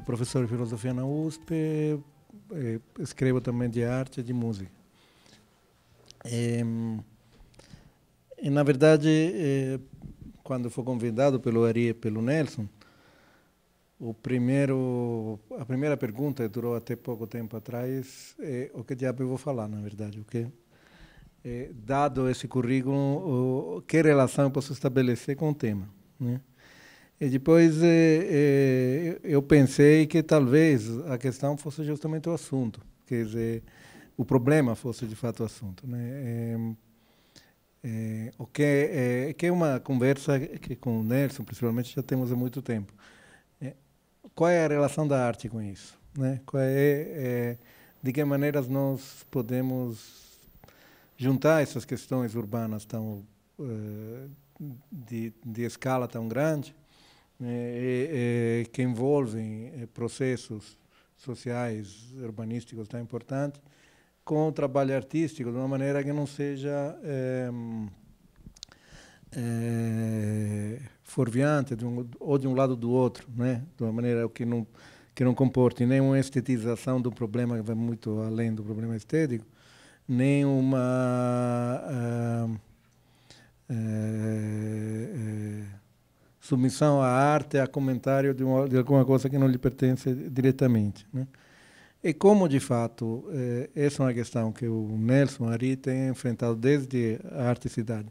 Sou professor de filosofia na USP, eh, escrevo também de arte e de música. E, eh, e, na verdade, eh, quando fui convidado pelo Ari e pelo Nelson, o primeiro, a primeira pergunta durou até pouco tempo atrás, é, o que diabo eu vou falar, na verdade, o que dado esse currículo, que relação eu posso estabelecer com o tema, né? E depois eh, eh, eu pensei que talvez a questão fosse justamente o assunto, quer dizer, o problema fosse de fato o assunto. Né? É, o que é, eh, que é uma conversa que com o Nelson, principalmente, já temos há muito tempo. É, qual é a relação da arte com isso? Né? Qual é, é, de que maneiras nós podemos juntar essas questões urbanas tão de, de escala tão grande é, é, que envolvem eh, processos sociais, urbanísticos tão importantes, com o trabalho artístico, de uma maneira que não seja é, forviante de um, ou de um lado ou do outro, né? de uma maneira que não, que não comporte nem uma estetização do problema que vai muito além do problema estético, nem uma... Uh, uh, uh, submissão à arte, a comentário de, uma, de, alguma coisa que não lhe pertence diretamente. Né? E como, de fato, eh, essa é uma questão que o Nelson Ari tem enfrentado desde a Arte Cidade,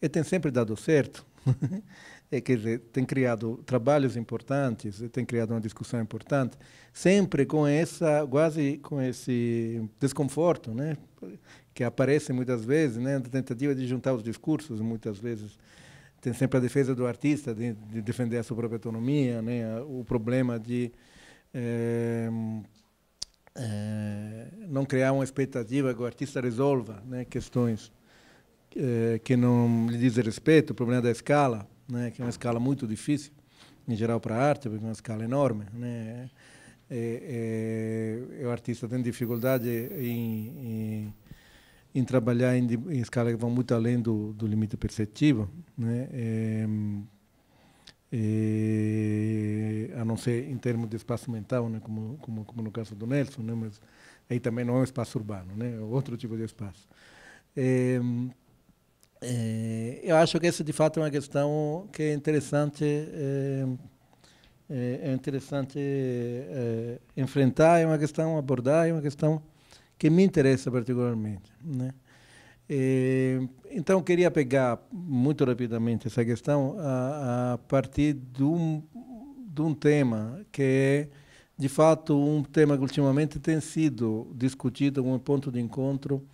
e tem sempre dado certo, é, quer dizer, tem criado trabalhos importantes, tem criado uma discussão importante, sempre com essa quase com esse desconforto, né, que aparece muitas vezes, né, na tentativa de juntar os discursos, muitas vezes tem sempre a defesa do artista, de, de defender a sua própria autonomia, né? o problema de é, é, não criar uma expectativa que o artista resolva né? questões é, que não lhe dizem respeito, o problema da escala, né? que é uma escala muito difícil, em geral para a arte, porque é uma escala enorme. Né? É, é, é o artista tem dificuldade em, em em trabalhar em, em escala que vão muito além do, do limite perceptivo, né? É, é, a não ser em termos de espaço mental, né? Como, como, como no caso do Nelson, né? Mas aí também não é um espaço urbano, né? É outro tipo de espaço. É, é eu acho que essa de fato é uma questão que é interessante é, é, é interessante enfrentar, é uma questão abordar, é uma questão que me interessa particularmente. Né? E, eh, então, queria pegar muito rapidamente essa questão a, a partir de um, de um tema que é, de fato, um tema que ultimamente tem sido discutido como um ponto de encontro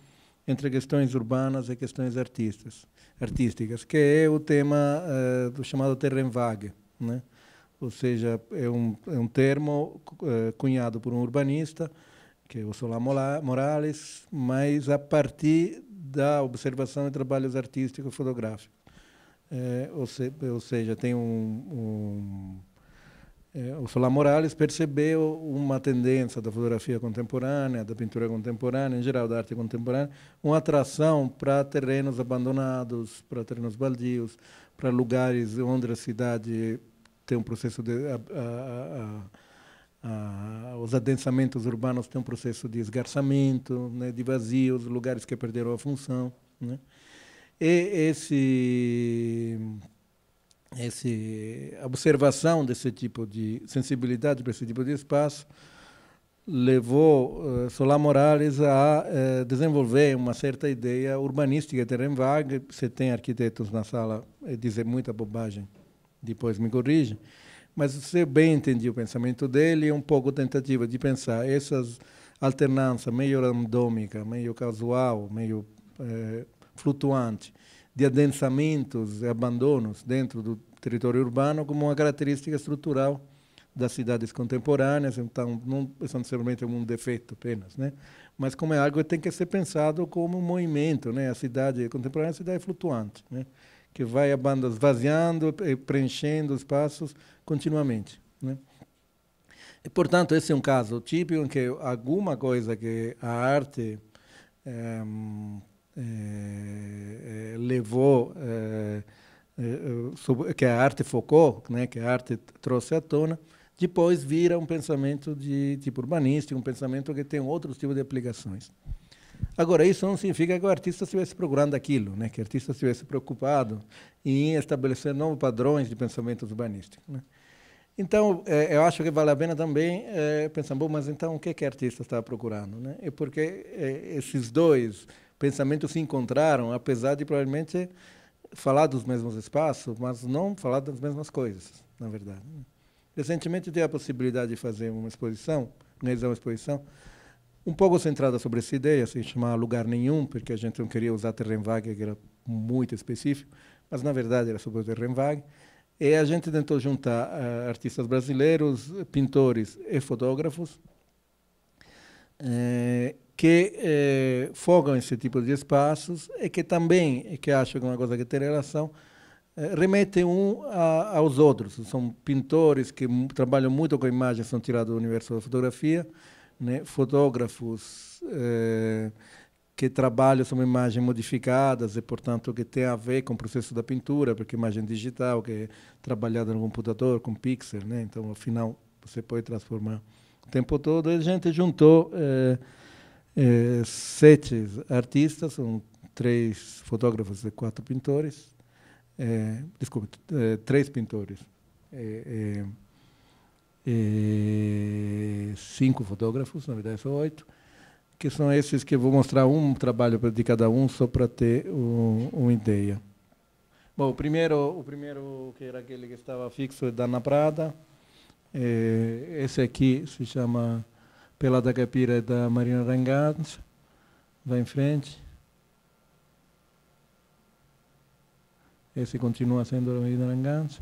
entre questões urbanas e questões artistas, artísticas, que é o tema uh, do chamado terreno vago, né? ou seja, é um, é um termo uh, cunhado por um urbanista que é o Solar Morales, mas a partir da observação de trabalhos artísticos fotográficos. É, ou, se, ou, seja, tem um, um é, o Solar Morales percebeu uma tendência da fotografia contemporânea, da pintura contemporânea, em geral da arte contemporânea, uma atração para terrenos abandonados, para terrenos baldios, para lugares onde a cidade tem um processo de a, a, a, ah, os adensamentos urbanos têm um processo de esgarçamento, né, de vazios, lugares que perderam a função. Né? E esse, esse observação desse tipo de sensibilidade para esse tipo de espaço levou uh, eh, Solá Morales a uh, desenvolver uma certa ideia urbanística de terreno vago. Você tem arquitetos na sala eh, dizer muita bobagem, depois me corrigem mas se eu bem entendi o pensamento dele, é um pouco tentativa de pensar essas alternância meio randômica, meio casual, meio é, flutuante, de adensamentos e abandonos dentro do território urbano como uma característica estrutural das cidades contemporâneas, então não essencialmente é um defeito apenas, né? Mas como é algo que tem que ser pensado como um movimento, né? A cidade contemporânea, a cidade é flutuante, né? que vai a banda esvaziando, preenchendo espaços continuamente. Né? E, portanto, esse é um caso típico em que alguma coisa que a arte é, é, levou, é, que a arte focou, né, que a arte trouxe à tona, depois vira um pensamento de tipo urbanístico, um pensamento que tem outros tipos de aplicações. Agora, isso não significa que o artista estivesse procurando aquilo, né? que o artista estivesse preocupado em estabelecer novos padrões de pensamento urbanístico. Né? Então, é, eu acho que vale a pena também é, pensar, bom, mas então o que, é que o artista está procurando? Né? É porque eh, esses dois pensamentos se encontraram, apesar de provavelmente falar dos mesmos espaços, mas não falar das mesmas coisas, na verdade. Né? Recentemente, eu tive a possibilidade de fazer uma exposição, realizar uma exposição, um pouco centrada sobre essa ideia, se chamar Lugar Nenhum, porque a gente não queria usar vague, que era muito específico, mas na verdade era sobre o vague. E a gente tentou juntar uh, artistas brasileiros, pintores e fotógrafos eh, que eh, fogam esse tipo de espaços e que também, que acham que é uma coisa que tem relação, eh, remetem um a, aos outros. São pintores que trabalham muito com imagens, são tirados do universo da fotografia, né, fotógrafos eh, que trabalham sobre imagens modificadas e, portanto, que tem a ver com o processo da pintura, porque imagem digital que é trabalhada no computador com pixel, né? Então, afinal, você pode transformar o tempo todo. E a gente juntou eh, eh, sete artistas, são três fotógrafos e quatro pintores, desculpe, três pintores eh, cinco fotógrafos, na verdade são oito, que são esses que eu vou mostrar um trabalho de cada um só para ter um, uma ideia. Bom, o primeiro, o primeiro que era aquele que estava fixo é da Ana Prada. É, esse aqui se chama Pelada Capira é da Marina rangans Vai em frente. Esse continua sendo da Marina rangans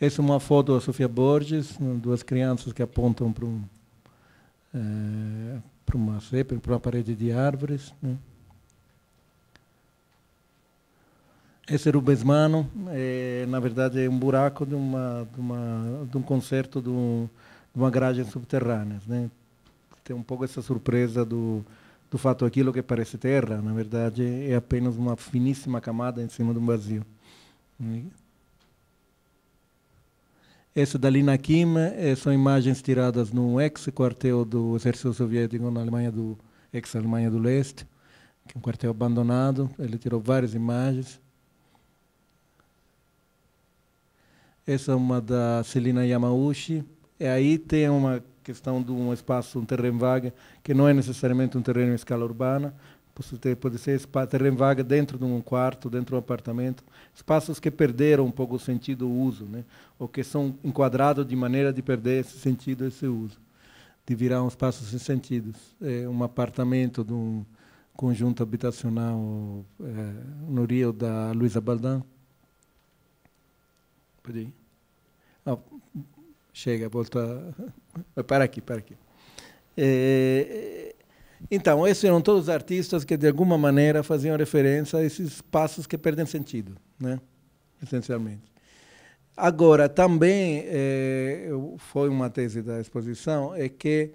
essa é uma foto da Sofia Borges, duas crianças que apontam para um, é, para uma cepa, para uma parede de árvores. Né? Esse é Rubens Mano, é, na verdade, é um buraco de, uma, de, uma, de um concerto de, um, de uma gragem subterrânea. Né? Tem um pouco essa surpresa do, do fato aquilo que parece terra, na verdade, é apenas uma finíssima camada em cima de um vazio. Né? Essa da Lina Kim eh, são imagens tiradas num ex-quartel do Exército Soviético na Alemanha do ex-Alemanha do Leste, que é um quartel abandonado. Ele tirou várias imagens. Essa é uma da Celina Yamauchi. E aí tem uma questão de um espaço, um terreno vaga, que não é necessariamente um terreno em escala urbana, Posso ter, pode ser ter em vaga dentro de um quarto, dentro de um apartamento. Espaços que perderam um pouco o sentido uso, né? ou que são enquadrados de maneira de perder esse sentido, esse uso. De virar um espaço sem sentido, É um apartamento de um conjunto habitacional é, no Rio da Luísa Baldan. Pode ir? Ah, chega, volta. Para aqui, para aqui. É, então, esses eram todos os artistas que, de alguma maneira, faziam referência a esses passos que perdem sentido, né? essencialmente. Agora, também eh, foi uma tese da exposição, é que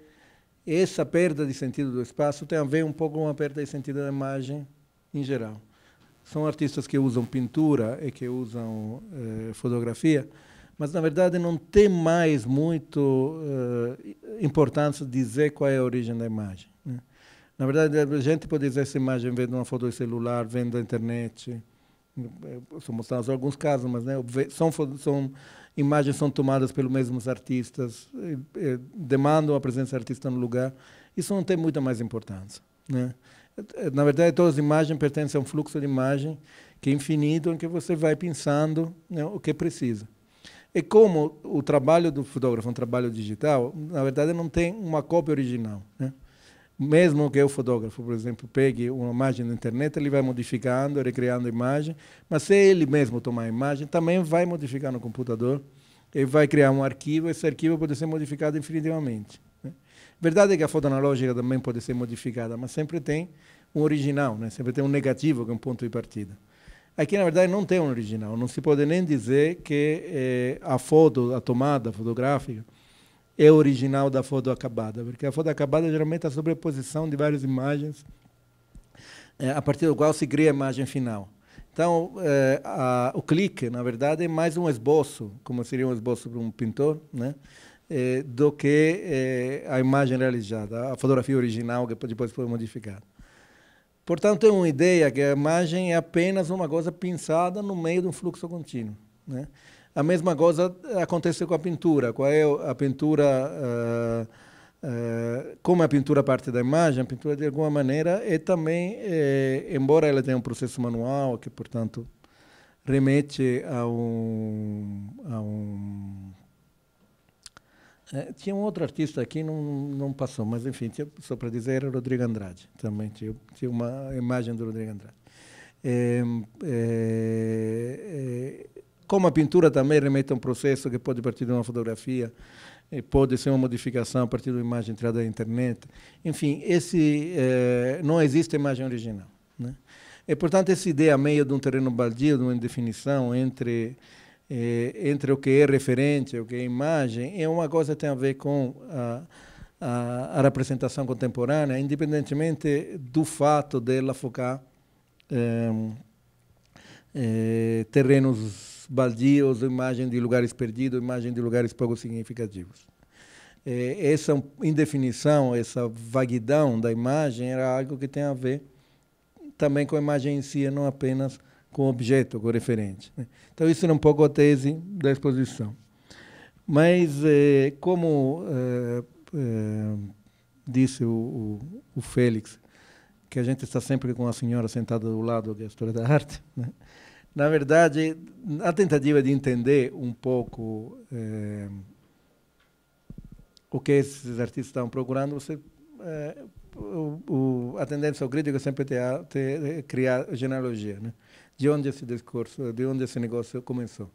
essa perda de sentido do espaço tem a ver um pouco com a perda de sentido da imagem em geral. São artistas que usam pintura e que usam eh, fotografia, mas na verdade não tem mais muito eh, importância dizer qual é a origem da imagem. Né? Na verdade, a gente pode dizer essa imagem vendo uma foto de celular, vendo a internet. Estou mostrando alguns casos, mas né, são, são imagens são tomadas pelos mesmos artistas, demandam a presença artista no lugar. Isso não tem muita mais importância. Né? Na verdade, todas as imagens pertencem a um fluxo de imagem que é infinito, em que você vai pensando né, o que precisa. E é como o trabalho do fotógrafo é um trabalho digital, na verdade não tem uma cópia original. Né? mesmo que o fotógrafo, por exemplo, pegue uma imagem na internet, ele vai modificando, recriando a imagem, mas se ele mesmo tomar a imagem, também vai modificar no computador, ele vai criar um arquivo, esse arquivo pode ser modificado infinitivamente. Né? Verdade é que a foto analógica também pode ser modificada, mas sempre tem um original, né? sempre tem um negativo que é um ponto de partida. Aqui, na verdade, não tem um original, não se pode nem dizer que eh, a foto, a tomada fotográfica, é original da foto acabada, porque a foto acabada geralmente é a sobreposição de várias imagens, é, a partir do qual se cria a imagem final. Então, é, a, o clique, na verdade, é mais um esboço, como seria um esboço para um pintor, né? É, do que é, a imagem realizada, a fotografia original que depois foi modificada. Portanto, é uma ideia que a imagem é apenas uma coisa pensada no meio de um fluxo contínuo. Né? A mesma coisa acontece com a pintura. Qual é a pintura? Uh, como a pintura parte da imagem, a pintura de alguma maneira é também, é, embora ela tenha um processo manual, que portanto remete a um. A um é, tinha um outro artista aqui, não, não passou, mas enfim, tinha, só para dizer, era Rodrigo Andrade também, tinha, tinha uma imagem do Rodrigo Andrade. É, como a pintura também remete a um processo que pode partir de uma fotografia, eh, pode ser uma modificação a partir de uma imagem tirada da internet. Enfim, esse eh, não existe imagem original. Né? E, é, portanto, essa ideia meio de um terreno baldio, de uma indefinição entre eh, entre o que é referente, o que é imagem, é uma coisa que tem a ver com a, a, a representação contemporânea, independentemente do fato dela focar ehm, eh, terrenos baldios, imagem de lugares perdidos, imagem de lugares pouco significativos. É, essa indefinição, essa vaguidão da imagem era algo que tem a ver também com a imagem em si, não apenas com o objeto, com o referente. Né? Então, isso era um pouco a tese da exposição. Mas, eh, como eh, disse o, o, o, Félix, que a gente está sempre com a senhora sentada do lado, da é história da arte, né? Na verdade, a tentativa de entender um pouco é, o que esses artistas estão procurando, você é, o, o, a tendência ao crítico é sempre ter, ter, criar genealogia, né? De onde esse discurso, de onde esse negócio começou.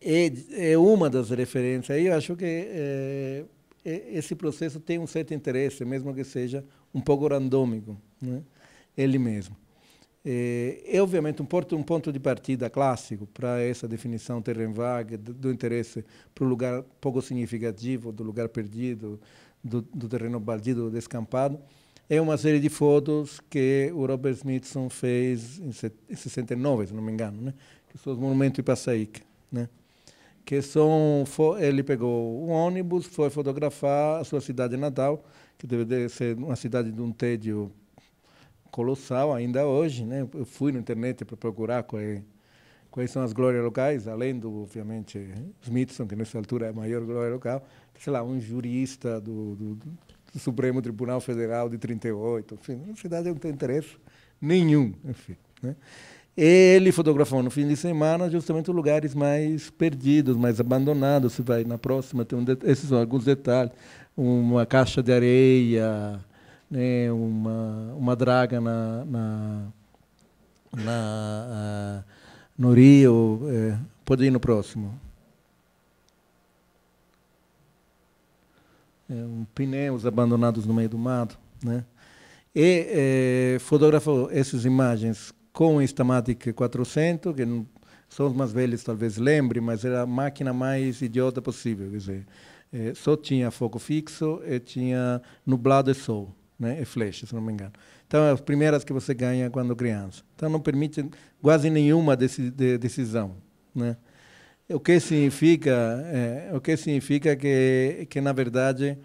É, é uma das referências. E eu acho que é, esse processo tem um certo interesse, mesmo que seja um pouco randômico, né? ele mesmo. É, é obviamente um ponto, um ponto de partida clássico para essa definição terreno vaga do interesse para o lugar pouco significativo, do lugar perdido, do, do terreno baldio, descampado, é uma série de fotos que o Robert Smithson fez em 69, se não me engano, né? que são os monumentos de Passaíca, né? que são ele pegou um ônibus, foi fotografar a sua cidade natal, que deve ser uma cidade de um tédio colossal ainda hoje, né? Eu fui na internet para procurar quais, quais são as glórias locais, além do, obviamente, Smithson, que nessa altura é a maior glória local, sei lá, um jurista do, do, do Supremo Tribunal Federal de 38, enfim, na cidade não tem interesse nenhum, enfim, né? Ele fotografou no fim de semana justamente os lugares mais perdidos, mais abandonados. Você vai na próxima, tem um esses são alguns detalhes. Uma caixa de areia, né, uma, uma draga na, na, na ah, no Rio. É, pode ir no próximo. É, um pneus abandonados no meio do mato, né? E é, fotografou essas imagens com Instamatic 400, que não, são os mais velhos talvez lembrem, mas era a máquina mais idiota possível, quer dizer, é, só tinha foco fixo e tinha nublado e sol né? e é flecha, se não me engano. Então, é as primeiras que você ganha quando criança. Então, não permite quase nenhuma deci de decisão. Né? O que significa, é, o que significa que, que na verdade,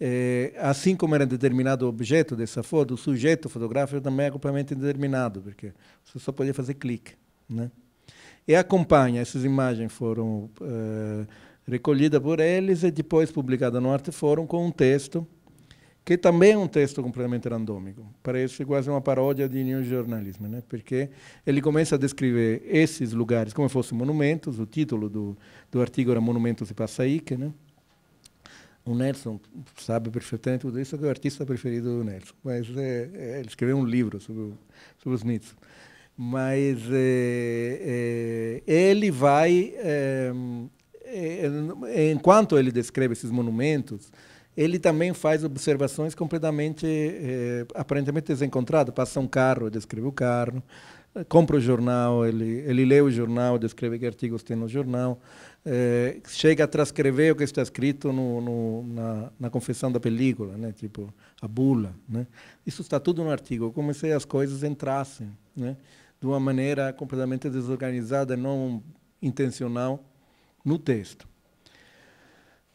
é, assim como era determinado o objeto dessa foto, o sujeito fotográfico também é completamente determinado, porque você só podia fazer clique, né? E acompanha, essas imagens foram é, recolhidas por eles e depois publicadas no Arte Fórum com um texto que também é um texto completamente randômico. Parece quase uma paródia de journalism, né? porque ele começa a descrever esses lugares como se fossem monumentos. O título do, do artigo era Monumentos de Passaíque. Né? O Nelson sabe perfeitamente tudo isso, que é o artista preferido do Nelson. Mas é, é ele escreveu um livro sobre, sobre os mitos. Mas é, é ele vai é, enquanto ele descreve esses monumentos, ele também faz observações completamente, eh, aparentemente desencontradas. Passa um carro, descreve o carro. Eh, compra o jornal, ele, ele lê o jornal, descreve que artigos tem no jornal. Eh, chega a transcrever o que está escrito no, no, na, na, confissão da película, né? tipo a bula. Né? Isso está tudo no artigo. Como comecei as coisas entrassem né? de uma maneira completamente desorganizada, não intencional, no texto.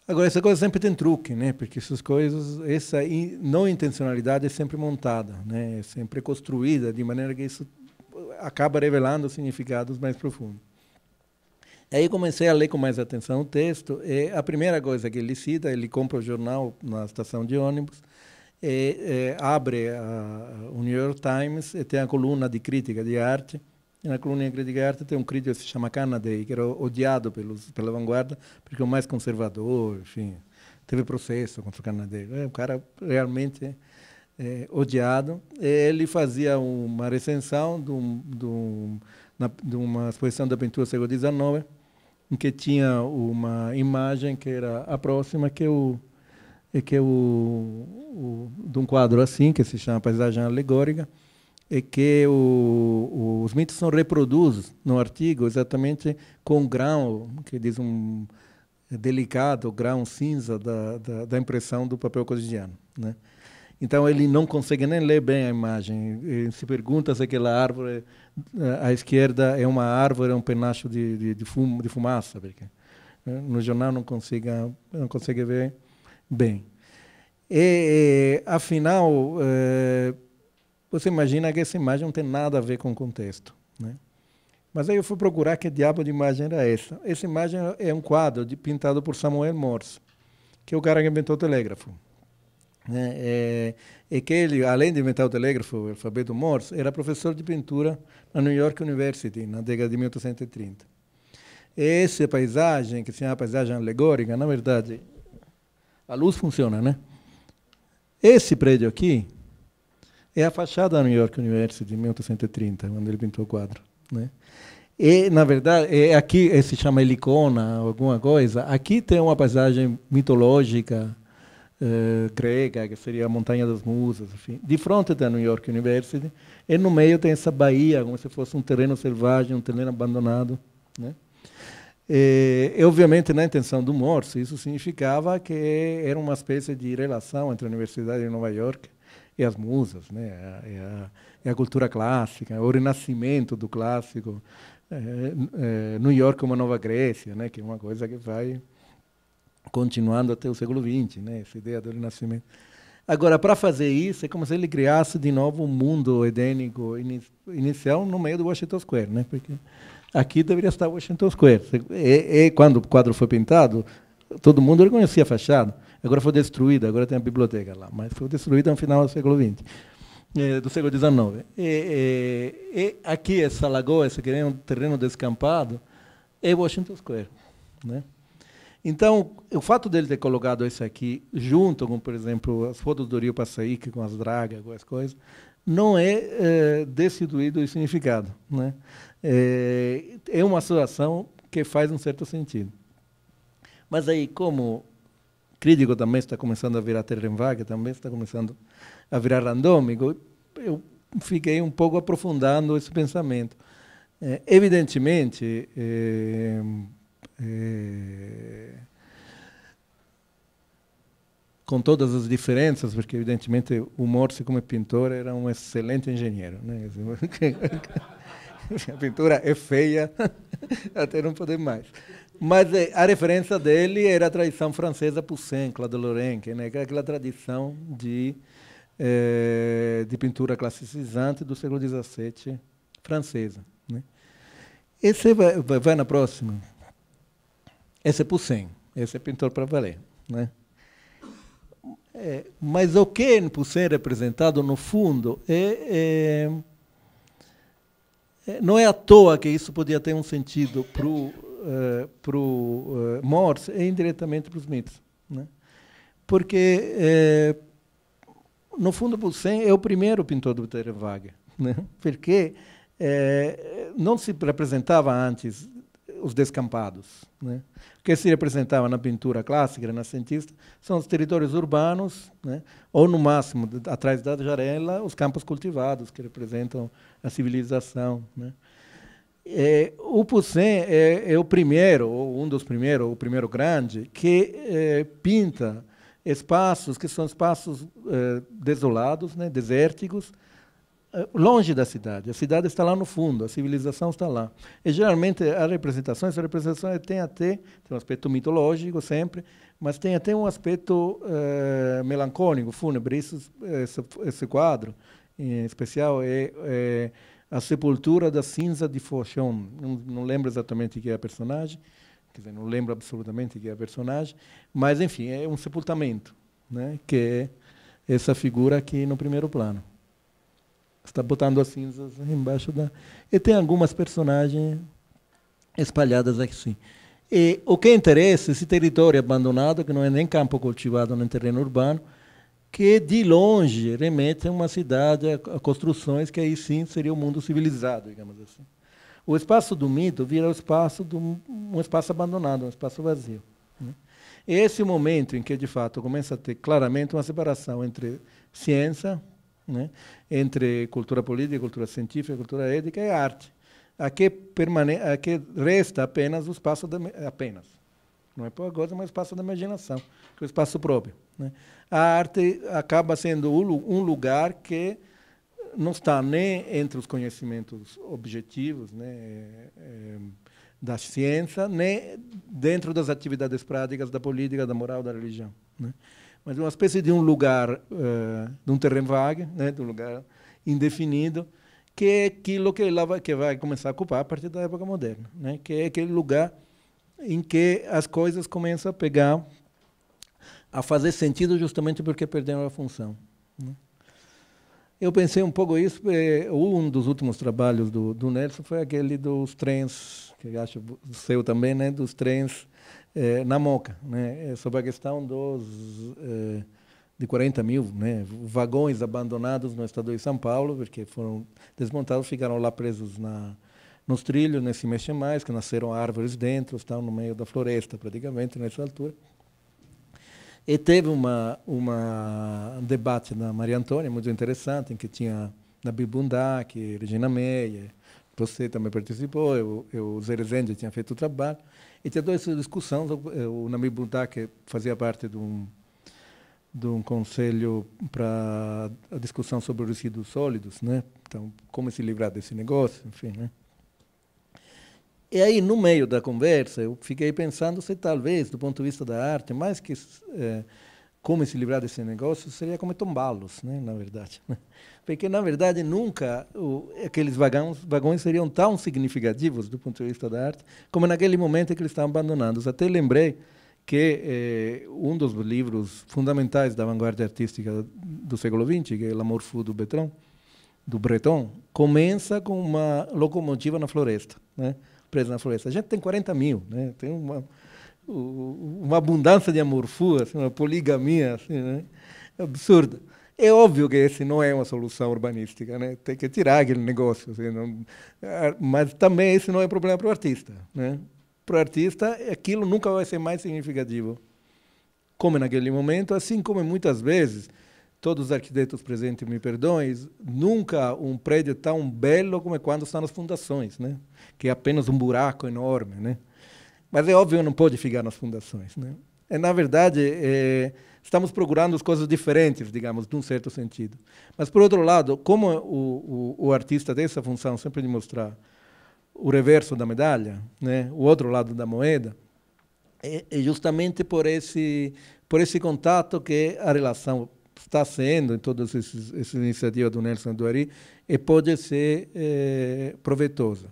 Agora, essa coisa sempre tem truque, né? Porque essas coisas, essa não intencionalidade é sempre montada, né? É sempre construída de maneira que isso acaba revelando significados mais profundos. Aí comecei a ler com mais atenção o texto. E é, a primeira coisa que ele cita, ele compra o jornal na estação de ônibus, e, é, e é, abre a, o New York Times e tem a coluna de crítica de arte na colônia de Arte tem um crítico que se chama Canadei, que era odiado pelos, pela vanguarda, porque é o mais conservador, enfim. Teve processo contra o Canadei. É um cara realmente é, odiado. Ele fazia uma recensão de, um, de, um, na, de uma exposição da pintura do século XIX, em que tinha uma imagem que era a próxima, que é o é que é o, o, de um quadro assim, que se chama Paisagem Alegórica, é que o, os mitos são reproduzidos no artigo exatamente com grão que diz um delicado grão cinza da, da, da impressão do papel cotidiano. Né? Então ele não consegue nem ler bem a imagem. Ele se pergunta se aquela árvore eh, à esquerda é uma árvore, é um penacho de, de, de, fumo, de fumaça. Porque eh, no jornal não consegue, não consegue ver bem. E, eh, afinal, você imagina que essa imagem não tem nada a ver com o contexto. Né? Mas aí eu fui procurar que diabo de imagem era essa. Essa imagem é um quadro de, pintado por Samuel Morse, que é o cara que inventou o telégrafo. É, é, é, que ele, além de inventar o telégrafo, o alfabeto Morse, era professor de pintura na New York University, na década de 1830. Essa paisagem, que se chama paisagem alegórica, na verdade, a luz funciona, né? Esse prédio aqui é a fachada da New York University de 1830, quando ele pintou o quadro, né? E, na verdade, é aqui eh, se chama Helicona, alguma coisa. Aqui tem uma paisagem mitológica eh, grega, que seria a Montanha das Musas, enfim. De frente da New York University, e no meio tem essa baía, como se fosse um terreno selvagem, um terreno abandonado. Né? E, obviamente, na intenção do Morse, isso significava que era uma espécie de relação entre a Universidade de Nova York e as musas, né? É a, é a, é cultura clássica, é o renascimento do clássico, é, é, New York é uma nova Grécia, né? Que é uma coisa que vai continuando até o século XX, né? Essa ideia do renascimento. Agora, para fazer isso, é como se ele criasse de novo um mundo edênico inicial no meio do Washington Square, né? Porque aqui deveria estar Washington Square. E, e, quando o quadro foi pintado, todo mundo reconhecia a fachada. Agora foi destruída, agora tem a biblioteca lá, mas foi destruída no final do século XX, eh, do século XIX. E, e, e aqui, essa lagoa, esse é um terreno descampado, é Washington Square. Né? Então, o fato dele ter colocado isso aqui junto com, por exemplo, as fotos do Rio Passaíque, com as dragas, com as coisas, não é, é destituído o significado. Né? É, é, uma situação que faz um certo sentido. Mas aí, como crítico também está começando a virar vaga, também está começando a virar randômico. Eu fiquei um pouco aprofundando esse pensamento. É, evidentemente, é, é, com todas as diferenças, porque evidentemente o Morse, como pintor, era um excelente engenheiro. Né? A pintura é feia até não poder mais. Mas eh, a referência dele era a tradição francesa Poussin, Claude Lorrain, que é, né, era é aquela tradição de, eh, de pintura classicizante do século XVII francesa. Né? Esse vai, vai, vai, na próxima. Esse é Poussin, esse é pintor para valer. Né? É, mas o que é Poussin representado, no fundo, é, é, é não é à toa que isso podia ter um sentido para o uh, pro, uh, eh, Morse e indiretamente para os mitos. Né? Porque, eh, no fundo, Poussin é o primeiro pintor do Teravaga, né? porque não se representava antes os descampados. Né? O que se representava na pintura clássica, renascentista, são os territórios urbanos, né? ou no máximo, atrás da jarela os campos cultivados, que representam a civilização. Né? É, o Poussin é, é, o primeiro, ou um dos primeiros, o primeiro grande, que é, pinta espaços que são espaços é, desolados, né, desérticos, é, longe da cidade. A cidade está lá no fundo, a civilização está lá. E geralmente as representações, a representação tem até tem um aspecto mitológico sempre, mas tem até um aspecto é, melancólico, fúnebre. Isso, esse, esse, quadro, em especial, é a Sepultura da Cinza de Fochon. Não, não lembro exatamente quem é a personagem, quer dizer, não lembro absolutamente quem é a personagem, mas, enfim, é um sepultamento, né? que é essa figura aqui no primeiro plano. Está botando as cinzas embaixo da. E tem algumas personagens espalhadas aqui. E o que interessa, esse território abandonado, que não é nem campo cultivado, nem terreno urbano, que de longe remete a é uma cidade, a é, é construções que aí sim seria o mundo civilizado, digamos assim. O espaço do mito vira o espaço do, um espaço abandonado, um espaço vazio. Né? Esse momento em que, de fato, começa a ter claramente uma separação entre ciência, né, entre cultura política, cultura científica, cultura ética e arte. que permane que resta apenas o espaço, da, apenas, não é por agora, mas o espaço da imaginação, que é o espaço próprio. Né? a arte acaba sendo um lugar que não está nem entre os conhecimentos objetivos né, eh, eh, da ciência, nem dentro das atividades práticas da política, da moral, da religião. Né? Mas é uma espécie de um lugar, eh, de um terreno vago, né, de um lugar indefinido, que é aquilo que, ela vai, que vai começar a ocupar a partir da época moderna, né? que é aquele lugar em que as coisas começam a pegar a fazer sentido justamente porque perderam a função. Né? Eu pensei um pouco isso, um dos últimos trabalhos do, do Nelson foi aquele dos trens, que acho seu também, né, dos trens eh, na Moca, né, é sobre a questão dos eh, de 40 mil né, vagões abandonados no estado de São Paulo, porque foram desmontados, ficaram lá presos na, nos trilhos, nem né, se mais, que nasceram árvores dentro, estão no meio da floresta praticamente nessa altura. E teve uma, uma, um debate na Maria Antônia, muito interessante, em que tinha Nabil Bundak, Regina Meyer, você também participou, eu, eu Zerezende tinha feito o trabalho. E tinha duas discussões, eh, o Nabil Bundak fazia parte de um, de um conselho para a discussão sobre resíduos sólidos, né? Então, como se livrar desse negócio, enfim, né? E aí, no meio da conversa, eu fiquei pensando se talvez, do ponto de vista da arte, mais que é, como se livrar desse negócio, seria como tombá-los, né, na verdade. Né. Porque, na verdade, nunca o, aqueles vagões, vagões seriam tão significativos do ponto de vista da arte como naquele momento em que eles estavam abandonados. Até lembrei que é, um dos livros fundamentais da vanguarda artística do século XX, que é o Fou do Breton, do Breton, começa com uma locomotiva na floresta, né? presa na floresta. A gente tem 40 mil, né? tem uma, uma abundância de amorfua, assim, uma poligamia assim, né? É absurda. É óbvio que esse não é uma solução urbanística, né? tem que tirar aquele negócio. Assim, não... Ah, mas também esse não é problema para o artista. Né? Para o artista, aquilo nunca vai ser mais significativo. Como naquele momento, assim como muitas vezes todos os arquitetos presentes me perdoem, nunca um prédio tão belo como é quando está nas fundações, né? que é apenas um buraco enorme. Né? Mas é óbvio, não pode ficar nas fundações. Né? É, na verdade, é, estamos procurando coisas diferentes, digamos, num certo sentido. Mas, por outro lado, como o, o, o artista tem essa função sempre de mostrar o reverso da medalha, né, o outro lado da moeda, é, é justamente por esse por esse contato que é a relação está sendo em todas essas iniciativas do Nelson Duari e pode ser é, proveitosa.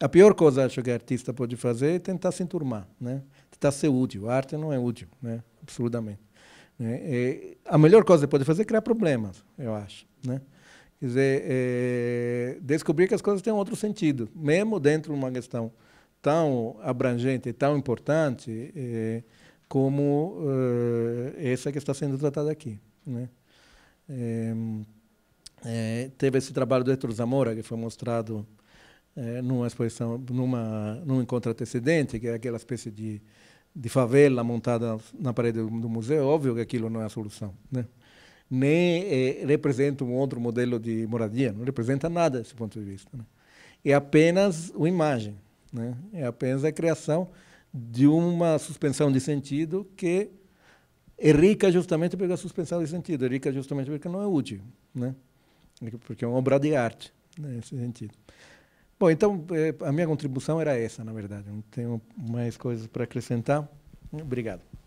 A pior coisa acho que o artista pode fazer é tentar se enturmar, né? tentar ser útil. A arte não é útil, né? absolutamente. Né? É, a melhor coisa que pode fazer é criar problemas, eu acho. Né? Quer dizer, é, descobrir que as coisas têm outro sentido, mesmo dentro de uma questão tão abrangente, tão importante, é, como essa que está sendo tratada aqui. Né? É, é, teve esse trabalho do Héctor Zamora, que foi mostrado é, numa exposição, numa, num encontro antecedente, que é aquela espécie de, de favela montada na parede do, museu. Óbvio que aquilo não é a solução. Né? Nem representa um outro modelo de moradia, não representa nada desse ponto de vista. Né? É apenas uma imagem, né? é apenas a criação de uma suspensão de sentido que é rica justamente porque é suspensão de sentido, é rica justamente porque não é útil, né? É porque é uma obra de arte, né, nesse sentido. Bom, então é, a minha contribuição era essa, na verdade. Não tenho mais coisas para acrescentar. Obrigado.